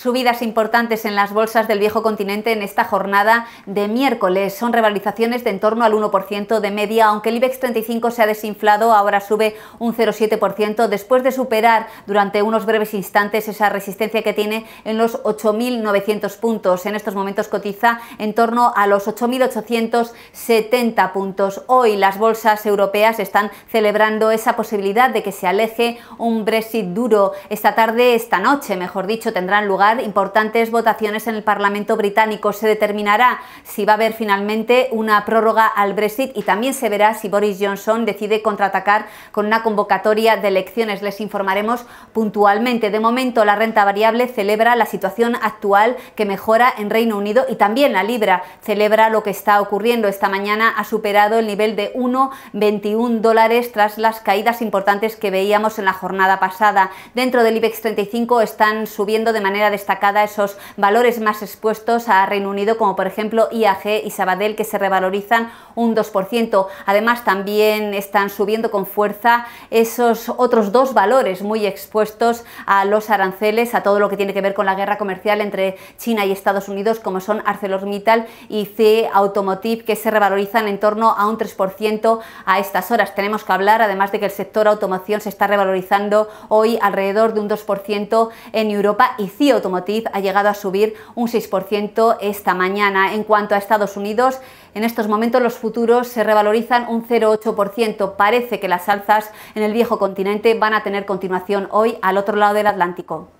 Subidas importantes en las bolsas del viejo continente en esta jornada de miércoles. Son revalorizaciones de en torno al 1% de media, aunque el IBEX 35 se ha desinflado, ahora sube un 0,7% después de superar durante unos breves instantes esa resistencia que tiene en los 8.900 puntos. En estos momentos cotiza en torno a los 8.870 puntos. Hoy las bolsas europeas están celebrando esa posibilidad de que se aleje un Brexit duro. Esta tarde, esta noche, mejor dicho, tendrán lugar importantes votaciones en el Parlamento británico. Se determinará si va a haber finalmente una prórroga al Brexit y también se verá si Boris Johnson decide contraatacar con una convocatoria de elecciones. Les informaremos puntualmente. De momento, la renta variable celebra la situación actual que mejora en Reino Unido y también la libra celebra lo que está ocurriendo. Esta mañana ha superado el nivel de 1,21 dólares tras las caídas importantes que veíamos en la jornada pasada. Dentro del IBEX 35 están subiendo de manera de destacada esos valores más expuestos a Reino Unido, como por ejemplo IAG y Sabadell, que se revalorizan un 2%. Además, también están subiendo con fuerza esos otros dos valores muy expuestos a los aranceles, a todo lo que tiene que ver con la guerra comercial entre China y Estados Unidos, como son ArcelorMittal y C Automotive, que se revalorizan en torno a un 3% a estas horas. Tenemos que hablar, además de que el sector automoción se está revalorizando hoy alrededor de un 2% en Europa y C Automotive Motiv ha llegado a subir un 6% esta mañana. En cuanto a Estados Unidos, en estos momentos los futuros se revalorizan un 0,8%. Parece que las alzas en el viejo continente van a tener continuación hoy al otro lado del Atlántico.